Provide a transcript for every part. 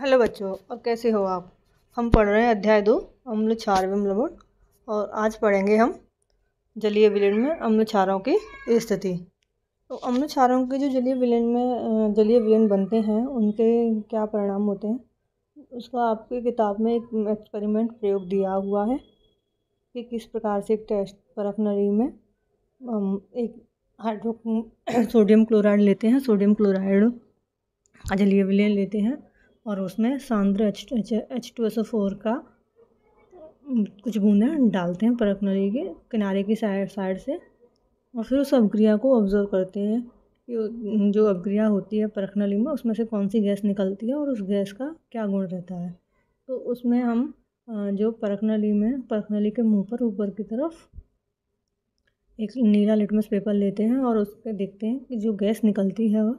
hello बच्चों और कैसे हो आप हम पढ़ रहे हैं अध्याय दो अम्ल क्षार अम्लवण और आज पढ़ेंगे हम जलीय विलयन में अम्ल क्षारों की स्थिति तो अम्ल क्षारों के जो जलीय विलयन में जलीय विलयन बनते हैं उनके क्या परिणाम होते हैं उसका आपकी किताब में एक एक्सपेरिमेंट प्रयोग दिया हुआ है कि किस प्रकार से एक टेस्ट परफनरी में एक हाइड्रो सोडियम क्लोराइड लेते हैं सोडियम क्लोराइड का जलीय विलयन लेते हैं और उसमें सांद्र H H two S O four का कुछ बूंदें डालते हैं परख नली के किनारे की साइड साइड से और फिर उस अवक्रिया को ऑब्जर्व करते हैं कि जो अवक्रिया होती है परख नली में उसमें से कौन सी गैस निकलती है और उस गैस का क्या गुण रहता है तो उसमें हम जो परख नली में परख नली के मुंह पर ऊपर की तरफ एक नीला लिटमस पेपर लेते हैं और उस पर देखते हैं कि जो गैस निकलती है वह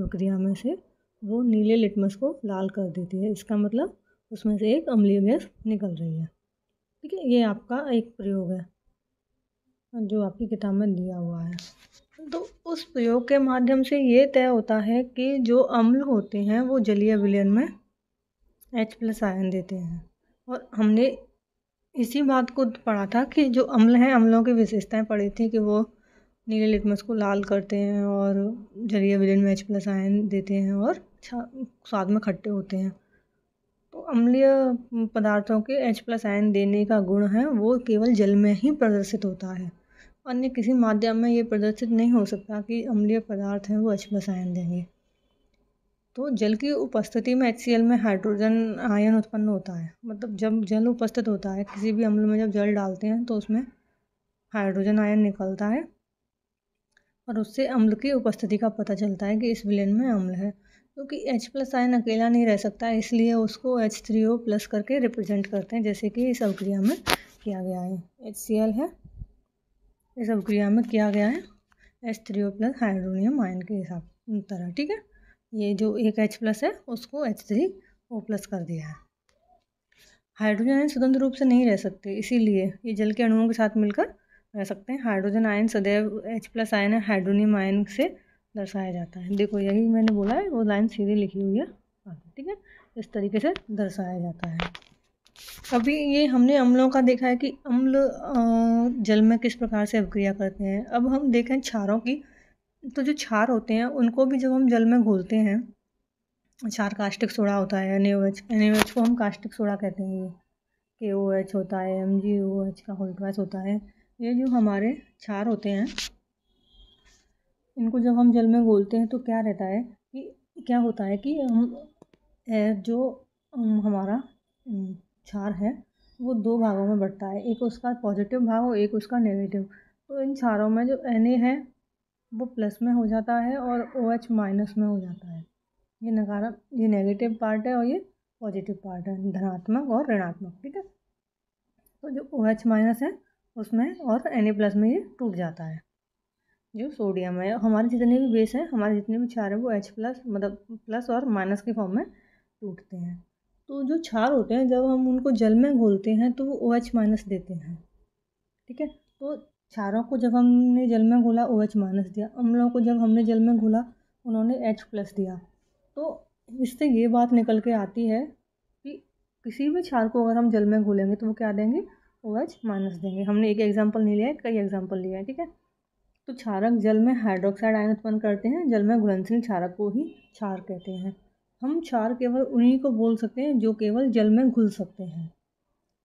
अवक्रिया में से वो नीले लिटमस को लाल कर देती है इसका मतलब उसमें से एक अम्लीय गैस निकल रही है ठीक है ये आपका एक प्रयोग है जो आपकी किताब में दिया हुआ है तो उस प्रयोग के माध्यम से ये तय होता है कि जो अम्ल होते हैं वो जलीय विलयन में H प्लस आयन देते हैं और हमने इसी बात को पढ़ा था कि जो अम्ल हैं अम्लों की विशेषताएं पढ़ी थी कि वो नीले लिटमस को लाल करते हैं और जलीय विलयन में H प्लस आयन देते हैं और अच्छा स्वाद में खट्टे होते हैं तो अम्लीय पदार्थों के एच प्लस आयन देने का गुण है वो केवल जल में ही प्रदर्शित होता है अन्य किसी माध्यम में ये प्रदर्शित नहीं हो सकता कि अम्लीय पदार्थ हैं वो एच प्लस आयन देंगे तो जल की उपस्थिति में एच में हाइड्रोजन आयन उत्पन्न होता है मतलब जब जल उपस्थित होता है किसी भी अम्ल में जब जल डालते हैं तो उसमें हाइड्रोजन आयन निकलता है और उससे अम्ल की उपस्थिति का पता चलता है कि इस विलेन में अम्ल है क्योंकि H प्लस आयन अकेला नहीं रह सकता इसलिए उसको एच थ्री ओ प्लस करके रिप्रेजेंट करते हैं जैसे कि इस अवक्रिया में किया गया है एच सी एल है इस अवक्रिया में किया गया है H three O plus hydronium आयन के हिसाब तरह ठीक है ये जो एक एच प्लस है उसको एच थ्री ओ प्लस कर दिया है हाइड्रोजन आयन स्वतंत्र रूप से नहीं रह सकते इसीलिए ये जल के अणुओं के साथ मिलकर रह सकते हैं हाइड्रोजन आयन सदैव एच प्लस आयन है हाइड्रोनियम आयन से दर्शाया जाता है देखो यही मैंने बोला है वो लाइन सीधी लिखी हुई है ठीक है इस तरीके से दर्शाया जाता है अभी ये हमने अम्लों का देखा है कि अम्ल जल में किस प्रकार से अभिक्रिया करते हैं अब हम देखें क्षारों की तो जो क्षार होते हैं उनको भी जब हम जल में घोलते हैं क्षार कास्टिक सोडा होता है एन एच को हम कास्टिक सोडा कहते हैं ये के ओ एच होता है एम जी ओ एच का होल्टवास होता है ये जो हमारे क्षार होते हैं इनको जब हम जल में घोलते हैं तो क्या रहता है कि क्या होता है कि हम जो हमारा क्षार है वो दो भागों में बढ़ता है एक उसका पॉजिटिव भाग और एक उसका नेगेटिव तो इन क्षारों में जो एन ए है वो प्लस में हो जाता है और ओ एच माइनस में हो जाता है ये नकारा ये नेगेटिव पार्ट है और ये पॉजिटिव पार्ट है धनात्मक और ऋणात्मक ठीक है तो जो ओ एच माइनस है उसमें और एन ए प्लस में ये टूट जाता है जो सोडियम है हमारे जितने भी बेस हैं हमारे जितने भी क्षार हैं वो एच प्लस मतलब प्लस और माइनस के फॉर्म में टूटते हैं तो जो क्षार होते हैं जब हम उनको जल में घोलते हैं तो वो ओ एच माइनस देते हैं ठीक है तो क्षारों को जब हमने जल में घोला ओ एच माइनस दिया अम्लों को जब हमने जल में घोला उन्होंने एच प्लस दिया तो इससे ये बात निकल के आती है कि किसी भी क्षार को अगर हम जल में घोलेंगे तो वो क्या देंगे ओ एच माइनस देंगे हमने एक एग्जाम्पल नहीं लिया है कई एग्जाम्पल लिया है ठीक है तो क्षारक जल में हाइड्रोक्साइड आयन उत्पन्न करते हैं जल में घुलनशील क्षारक को ही क्षार कहते हैं हम क्षार केवल उन्हीं को बोल सकते हैं जो केवल जल में घुल सकते हैं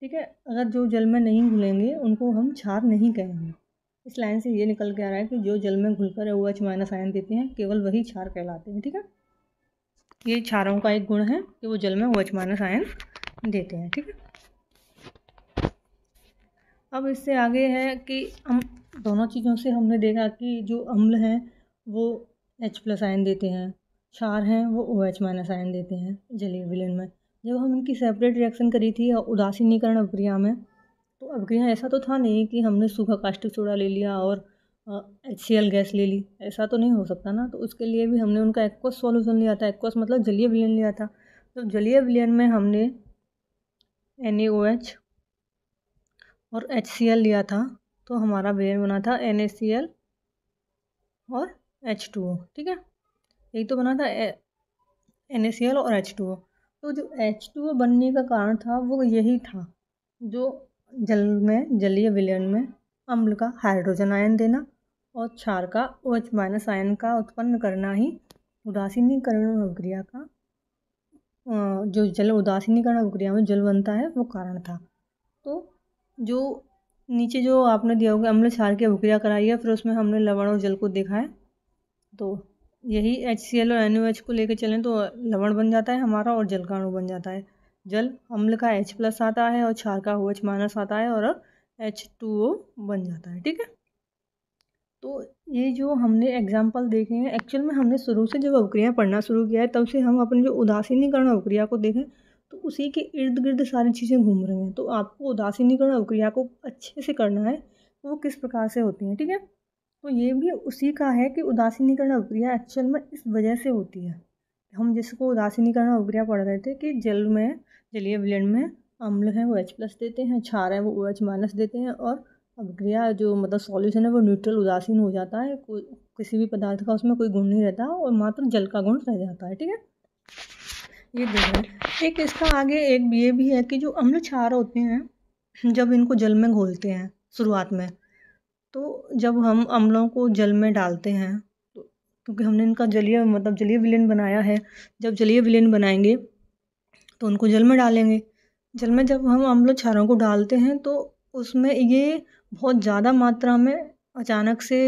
ठीक है अगर जो जल में नहीं घुलेंगे उनको हम क्षार नहीं कहेंगे इस लाइन से ये निकल के आ रहा है कि जो जल में घुलकर ओ एच माइनस आयन देते हैं केवल वही क्षार कहलाते हैं ठीक है ये क्षारों का एक गुण है कि वो जल में ओ एच माइनस आयन देते हैं ठीक है अब इससे आगे है कि हम दोनों चीज़ों से हमने देखा कि जो अम्ल हैं वो एच प्लस आयन देते हैं क्षार हैं वो ओ एच माइनस आयन देते हैं जलीय विलयन में जब हम इनकी सेपरेट रिएक्शन करी थी उदासीनीकरण अभिक्रिया में तो अभिक्रिया ऐसा तो था नहीं कि हमने सूखा काष्टिक सोडा ले लिया और एच सी एल गैस ले ली ऐसा तो नहीं हो सकता ना तो उसके लिए भी हमने उनका एक्वस सॉल्यूशन लिया था एक्वस मतलब जलीय विलयन लिया था तो जलीय विलयन में हमने एन ए ओ एच और एच सी एल लिया था तो हमारा व्यंजन बना था एन ए सी एल और एच टू ओ ठीक है यही तो बना था एन ए सी एल और एच टू ओ तो जो एच टू ओ बनने का कारण था वो यही था जो जल में जलीय विलयन में अम्ल का हाइड्रोजन आयन देना और क्षार का ओ एच माइनस आयन का उत्पन्न करना ही उदासीनीकरण अभिक्रिया का जो जल उदासीनीकरण अभिक्रिया में जल बनता है वो कारण था तो जो नीचे जो आपने दिया होगा अम्ल छार की अभिक्रिया कराई है फिर उसमें हमने लवण और जल को देखा है तो यही एच और एन को लेकर चलें तो लवण बन जाता है हमारा और जल का अणु बन जाता है जल अम्ल का एच प्लस आता है और छार का ओ एच माइनस आता है और एच टू ओ बन जाता है ठीक है तो ये जो हमने एग्जाम्पल देखे हैं एक्चुअल में हमने शुरू से जब अवक्रिया पढ़ना शुरू किया है तब से हम अपनी जो उदासीनीकरण अवक्रिया को देखें उसी के इर्द गिर्द सारी चीज़ें घूम रही हैं तो आपको उदासी नहीं करना क्रिया को अच्छे से करना है तो वो किस प्रकार से होती है ठीक है तो ये भी उसी का है कि नहीं करना क्रिया एक्चुअल में इस वजह से होती है हम जिसको नहीं करना क्रिया पढ़ रहे थे कि जल में जलीय विलयन में अम्ल है वो एच प्लस देते हैं क्षार है वो ओ एच माइनस देते हैं और अभिक्रिया जो मतलब सॉल्यूशन है वो न्यूट्रल उदासीन हो जाता है कोई किसी भी पदार्थ का उसमें कोई गुण नहीं रहता और मात्र जल का गुण रह जाता है ठीक है ये देख लें एक इसका आगे एक ये भी है कि जो अम्ल क्षार होते हैं जब इनको जल में घोलते हैं शुरुआत में तो जब हम अम्लों को जल में डालते हैं तो क्योंकि हमने इनका जलीय मतलब जलीय विलयन बनाया है जब जलीय विलयन बनाएंगे तो उनको जल में डालेंगे जल में जब हम अम्ल क्षारों को डालते हैं तो उसमें ये बहुत ज़्यादा मात्रा में अचानक से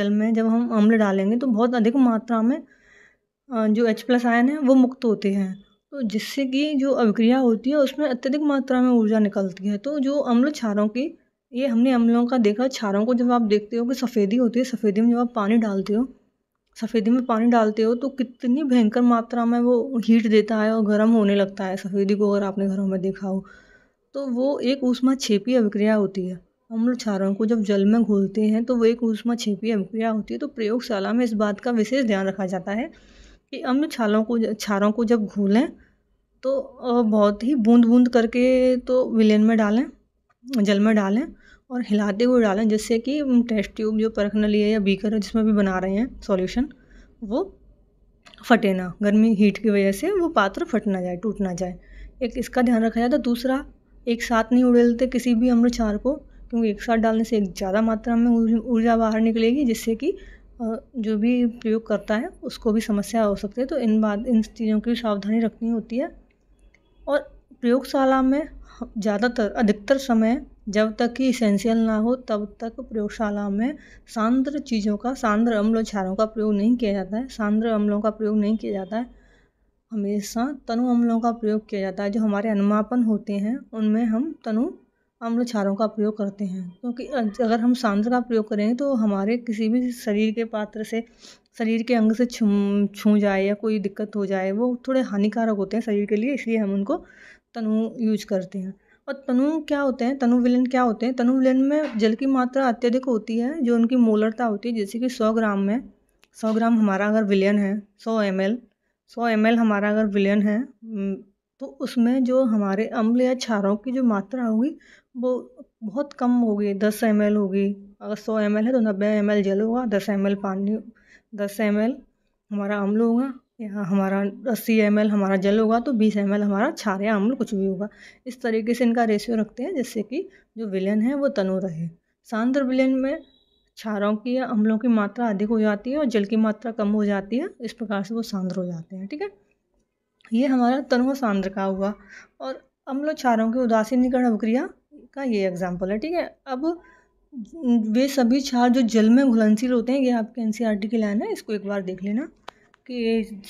जल में जब हम अम्ल डालेंगे तो बहुत अधिक मात्रा में जो एच प्लस आयन है वो मुक्त होते हैं तो जिससे कि जो अभिक्रिया होती है उसमें अत्यधिक मात्रा में ऊर्जा निकलती है तो जो अम्ल छारों की ये हमने अम्लों का देखा छारों को जब आप देखते हो कि सफ़ेदी होती है सफ़ेदी में जब आप पानी डालते हो सफ़ेदी में पानी डालते हो तो कितनी भयंकर मात्रा में वो हीट देता है और गर्म होने लगता है सफ़ेदी को अगर आपने घरों में देखा हो तो वो एक ऊष्मा छेपी अभिक्रिया होती है अम्ल छारों को जब जल में घोलते हैं तो वो एक ऊष्मा छेपी अभिक्रिया होती है तो प्रयोगशाला में इस बात का विशेष ध्यान रखा जाता है कि हम छालों को छारों को जब घूलें तो बहुत ही बूंद बूंद करके तो विलेन में डालें जल में डालें और हिलाते हुए डालें जिससे कि टेस्ट ट्यूब जो परख नली है या बीकर है जिसमें भी बना रहे हैं सॉल्यूशन वो फटे ना गर्मी हीट की वजह से वो पात्र फट ना जाए टूट ना जाए एक इसका ध्यान रखा जाता तो दूसरा एक साथ नहीं उड़ेलते किसी भी अम्रछार को क्योंकि एक साथ डालने से एक ज़्यादा मात्रा में ऊर्जा बाहर निकलेगी जिससे कि जो भी प्रयोग करता है उसको भी समस्या हो सकती है तो इन बात इन चीज़ों की सावधानी रखनी होती है और प्रयोगशाला में ज़्यादातर अधिकतर समय जब तक कि इसेंशियल ना हो तब तक प्रयोगशाला में सांद्र चीज़ों का सांद्र अम्ल क्षारों का प्रयोग नहीं किया जाता है सांद्र अम्लों का प्रयोग नहीं किया जाता है हमेशा तनु अम्लों का प्रयोग किया जाता है जो हमारे अनुमापन होते हैं उनमें हम तनु अम्ल क्षारों का प्रयोग करते हैं क्योंकि अगर हम सांद्र का प्रयोग करेंगे तो हमारे किसी भी शरीर के पात्र से शरीर के अंग से छू छू जाए या कोई दिक्कत हो जाए वो थोड़े हानिकारक होते हैं शरीर के लिए इसलिए हम उनको तनु यूज करते हैं और तनु क्या होते हैं तनु विलन क्या होते हैं तनु विलन में जल की मात्रा अत्यधिक होती है जो उनकी मोलरता होती है जैसे कि सौ ग्राम में सौ ग्राम हमारा अगर विलयन है सौ एम एल सौ एम एल हमारा अगर विलयन है तो उसमें जो हमारे अम्ल या क्षारों की जो मात्रा होगी वो बहुत कम हो गई दस एम एल होगी अगर सौ एम एल है तो नब्बे एम एल जल होगा दस एम एल पानी दस एम एल हमारा अम्ल होगा या हमारा अस्सी एम एल हमारा जल होगा तो बीस एम एल हमारा छार या अम्ल कुछ भी होगा इस तरीके से इनका रेशियो रखते हैं जिससे कि जो विलयन है वो तनु रहे सांद्र विलयन में छारों की या अम्लों की मात्रा अधिक हो जाती है और जल की मात्रा कम हो जाती है इस प्रकार से वो सांद्र हो जाते हैं ठीक है ये हमारा तनु सांद्र का हुआ और अम्ल छारों की उदासीनीकरण अवक्रिया का ये एग्ज़ाम्पल है ठीक है अब वे सभी क्षार जो जल में घुलनशील होते हैं ये आपके एन की लाइन है इसको एक बार देख लेना कि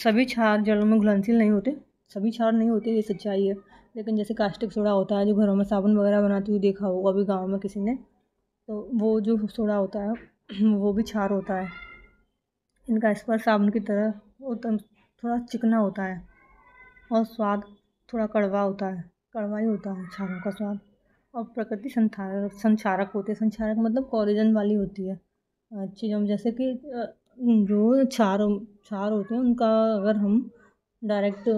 सभी क्षार जलों में घुलनशील नहीं होते सभी क्षार नहीं होते ये सच्चाई है लेकिन जैसे कास्टिक सोडा होता है जो घरों में साबुन वगैरह बनाते हुए देखा होगा अभी गाँव में किसी ने तो वो जो सोडा होता है वो भी क्षार होता है इनका स्पर्श साबुन की तरह थोड़ा चिकना होता है और स्वाद थोड़ा कड़वा होता है कड़वा ही होता है छारों का स्वाद और प्रकृति संथारक संचारक होते हैं संचारक मतलब कॉरिजन वाली होती है अच्छी हम जैसे कि जो चार चार होते हैं उनका अगर हम डायरेक्ट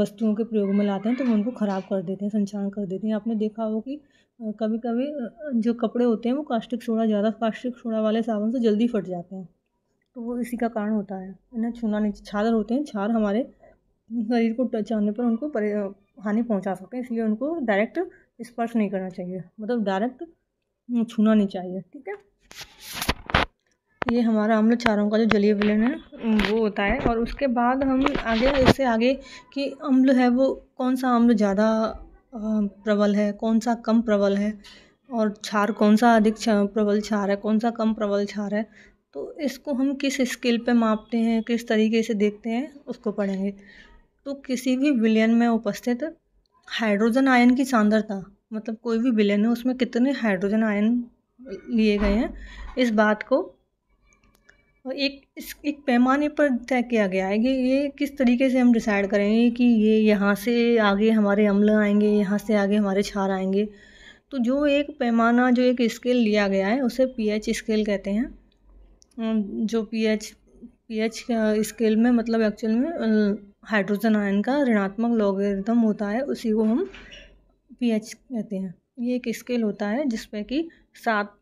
वस्तुओं के प्रयोग में लाते हैं तो वो उनको ख़राब कर देते हैं संचारण कर देते हैं आपने देखा हो कि कभी कभी जो कपड़े होते हैं वो कास्टिक सोडा ज़्यादा कास्टिक सोडा वाले साबुन से जल्दी फट जाते हैं तो वो इसी का कारण होता है इन्हें छूना नीचे छादर होते हैं छार हमारे शरीर को टच आने पर उनको हानि पहुंचा सकते हैं इसलिए उनको डायरेक्ट स्पर्श नहीं करना चाहिए मतलब डायरेक्ट छूना नहीं चाहिए ठीक है ये हमारा अम्ल चारों का जो जलीय विलयन है वो होता है और उसके बाद हम आगे इससे आगे कि अम्ल है वो कौन सा अम्ल ज़्यादा प्रबल है कौन सा कम प्रबल है और क्षार कौन सा अधिक प्रबल क्षार है कौन सा कम प्रबल क्षार है तो इसको हम किस स्केल पे मापते हैं किस तरीके से देखते हैं उसको पढ़ेंगे तो किसी भी विलयन में उपस्थित हाइड्रोजन आयन की सांद्रता मतलब कोई भी विलयन है उसमें कितने हाइड्रोजन आयन लिए गए हैं इस बात को एक इस एक पैमाने पर तय किया गया है कि ये किस तरीके से हम डिसाइड करेंगे कि ये यहाँ से आगे हमारे अम्ल आएंगे यहाँ से आगे हमारे क्षार आएंगे तो जो एक पैमाना जो एक स्केल लिया गया है उसे पीएच स्केल कहते हैं जो पीएच पीएच स्केल में मतलब एक्चुअल में हाइड्रोजन आयन का ऋणात्मक लॉगरिथम होता है उसी को हम पीएच कहते हैं ये एक स्केल होता है जिसपे कि सात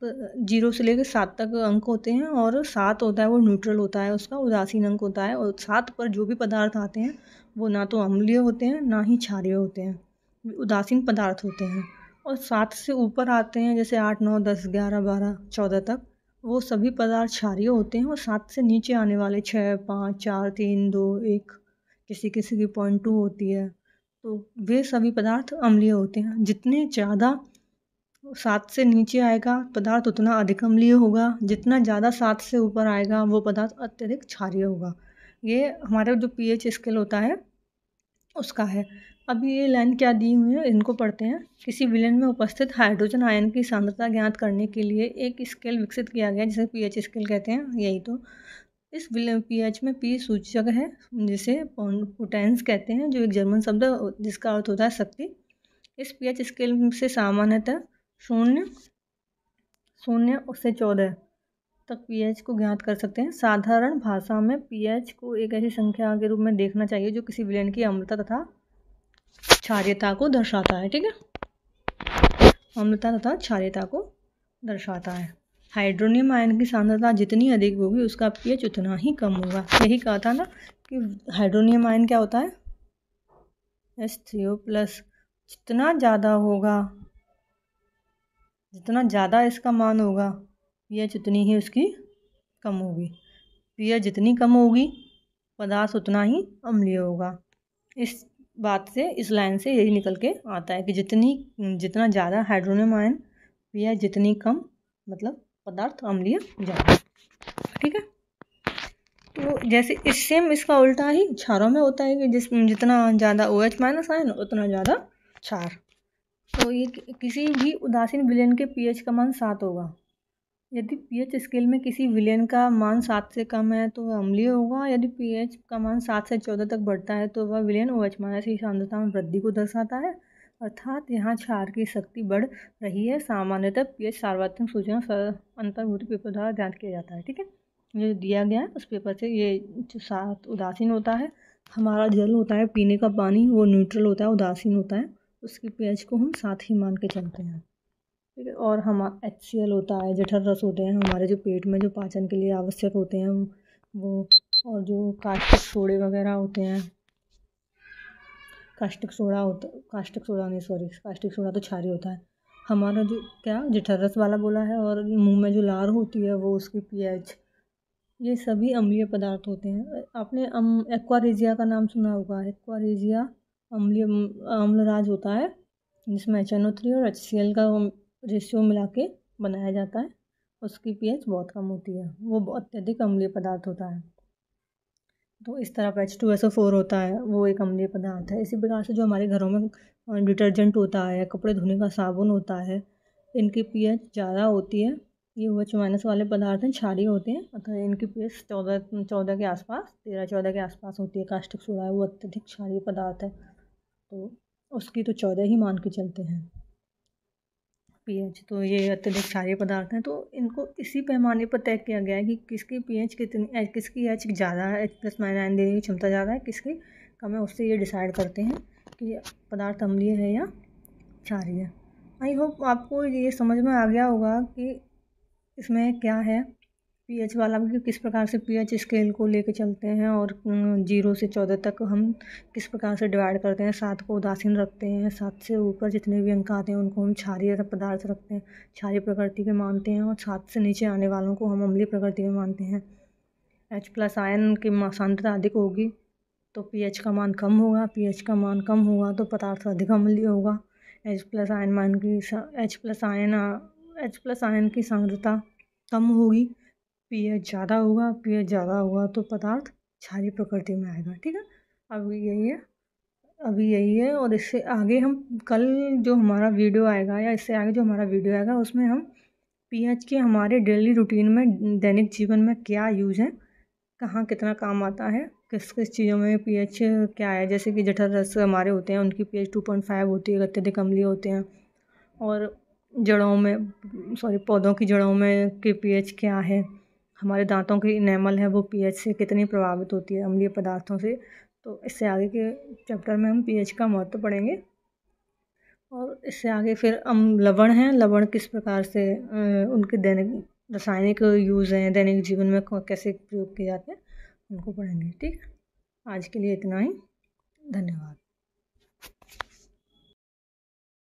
जीरो से लेकर सात तक अंक होते हैं और सात होता है वो न्यूट्रल होता है उसका उदासीन अंक होता है और सात पर जो भी पदार्थ आते हैं वो ना तो अम्लीय होते हैं ना ही क्षारिय होते हैं उदासीन पदार्थ होते हैं और सात से ऊपर आते हैं जैसे आठ नौ दस ग्यारह बारह चौदह तक वो सभी पदार्थ क्षारिय होते हैं और सात से नीचे आने वाले छः पाँच चार तीन दो एक किसी किसी की पॉइंट टू होती है तो वे सभी पदार्थ अम्लीय होते हैं जितने ज़्यादा सात से नीचे आएगा पदार्थ उतना अधिक अम्लीय होगा जितना ज़्यादा सात से ऊपर आएगा वो पदार्थ अत्यधिक क्षारीय होगा ये हमारा जो एच स्केल होता है उसका है अब ये लाइन क्या दी हुई है इनको पढ़ते हैं किसी विलयन में उपस्थित हाइड्रोजन आयन की सांद्रता ज्ञात करने के लिए एक स्केल विकसित किया गया जिसे पीएच स्केल कहते हैं यही तो इस पीएच में पी सूचक है जिसे पोटेंस कहते हैं जो एक जर्मन शब्द जिसका अर्थ होता है शक्ति इस पीएच स्केल से सामान्यतः शून्य शून्य से चौदह तक पीएच को ज्ञात कर सकते हैं साधारण भाषा में पीएच को एक ऐसी संख्या के रूप में देखना चाहिए जो किसी विलयन की अम्लता तथा क्षार्यता को दर्शाता है ठीक है अम्लता तथा क्षार्यता को दर्शाता है हाइड्रोनियम आयन की सांद्रता जितनी अधिक होगी उसका पीएच उतना ही कम होगा यही कहा था ना कि हाइड्रोनियम आयन क्या होता है एस थ्री ओ प्लस जितना ज़्यादा होगा जितना ज़्यादा इसका मान होगा पीएच उतनी ही उसकी कम होगी पीएच जितनी कम होगी पदार्थ उतना ही अम्लीय होगा इस बात से इस लाइन से यही निकल के आता है कि जितनी जितना ज़्यादा हाइड्रोनियम आयन पीएच जितनी कम मतलब पदार्थ अम्लीय जल ठीक है तो जैसे इस सेम इसका उल्टा ही क्षारों में होता है कि जिस जितना ज़्यादा ओ एच माइनस आए ना उतना ज़्यादा क्षार तो ये किसी भी उदासीन विलयन के पीएच का मान सात होगा यदि पीएच स्केल में किसी विलयन का मान सात से कम है तो वह अम्लीय होगा यदि पीएच का मान सात से चौदह तक बढ़ता है तो वह विलयन ओ एच माइनस की सांद्रता में वृद्धि को दर्शाता है अर्थात यहाँ क्षार की शक्ति बढ़ रही है सामान्यतः पीएच सार्वत्रिक सूचना अंतर्भूत पेपर द्वारा ध्यान किया जाता है ठीक है जो दिया गया है उस पेपर से ये सात उदासीन होता है हमारा जल होता है पीने का पानी वो न्यूट्रल होता है उदासीन होता है उसकी पीएच को हम साथ ही मान के चलते हैं ठीक है और हम एच होता है जठर रस होते हैं हमारे जो पेट में जो पाचन के लिए आवश्यक होते हैं वो और जो कास्टिक सोडे वगैरह होते हैं कास्टिक सोडा होता कास्टिक सोडा नहीं सॉरी कास्टिक सोडा तो छारी होता है हमारा जो क्या जठरस वाला बोला है और मुंह में जो लार होती है वो उसकी पीएच ये सभी अम्लीय पदार्थ होते हैं आपने अम एक्वारेजिया का नाम सुना होगा एक्वारेजिया अम्लीय अम्लराज होता है जिसमें एच एन ओ थ्री और एच सी एल का रेशियो मिला के बनाया जाता है उसकी पीएच बहुत कम होती है वो अत्यधिक अम्लीय पदार्थ होता है तो इस तरह H two S O four होता है वो एक अम्लीय पदार्थ है इसी प्रकार से जो हमारे घरों में डिटर्जेंट होता है कपड़े धोने का साबुन होता है इनकी पी एच ज़्यादा होती है ये वो माइनस वाले पदार्थ हैं क्षारी होते हैं अतः इनकी पी एच चौदह चौदह के आसपास तेरह चौदह के आसपास होती है कास्टिक सोडा है वो अत्यधिक क्षारीय पदार्थ है तो उसकी तो चौदह ही मान के चलते हैं पीएच तो ये अत्यधिक क्षारीय पदार्थ हैं तो इनको इसी पैमाने पर तय किया गया है कि किसकी पीएच कितनी किसकी एच ज़्यादा है एच प्लस माइनस आयन देने की क्षमता ज़्यादा है किसकी कम है उससे ये डिसाइड करते हैं कि पदार्थ अम्लीय है या क्षारीय आई होप आपको ये समझ में आ गया होगा कि इसमें क्या है पीएच वाला भी किस प्रकार से पीएच स्केल को लेकर चलते हैं और जीरो से चौदह तक हम किस प्रकार से डिवाइड करते हैं सात को उदासीन रखते हैं सात से ऊपर जितने भी अंक आते हैं उनको हम क्षारीय पदार्थ रखते हैं क्षारीय प्रकृति के मानते हैं और सात से नीचे आने वालों को हम अम्लीय प्रकृति में मानते हैं एच प्लस आयन की सांद्रता अधिक होगी तो पी का मान कम होगा पी का मान कम होगा तो पदार्थ अधिक अम्लीय होगा एच प्लस आयन मान की एच प्लस आयन एच प्लस आयन की सांद्रता कम होगी पीएच ज़्यादा होगा पीएच ज़्यादा होगा तो पदार्थ छारी प्रकृति में आएगा ठीक है अब यही है अभी यही है और इससे आगे हम कल जो हमारा वीडियो आएगा या इससे आगे जो हमारा वीडियो आएगा उसमें हम पीएच के हमारे डेली रूटीन में दैनिक जीवन में क्या यूज है कहाँ कितना काम आता है किस किस चीज़ों में पीएच क्या है जैसे कि जठर रस हमारे होते हैं उनकी पीएच टू पॉइंट फाइव होती है अत्यधिक अम्लीय होते हैं और जड़ों में सॉरी पौधों की जड़ों में के पीएच क्या है हमारे दांतों की इनेमल है वो पीएच से कितनी प्रभावित होती है अम्लीय पदार्थों से तो इससे आगे के चैप्टर में हम पीएच का महत्व पढ़ेंगे और इससे आगे फिर हम लवण हैं लवण किस प्रकार से उनके दैनिक रासायनिक यूज़ हैं दैनिक जीवन में कैसे प्रयोग किए जाते हैं उनको पढ़ेंगे ठीक आज के लिए इतना ही धन्यवाद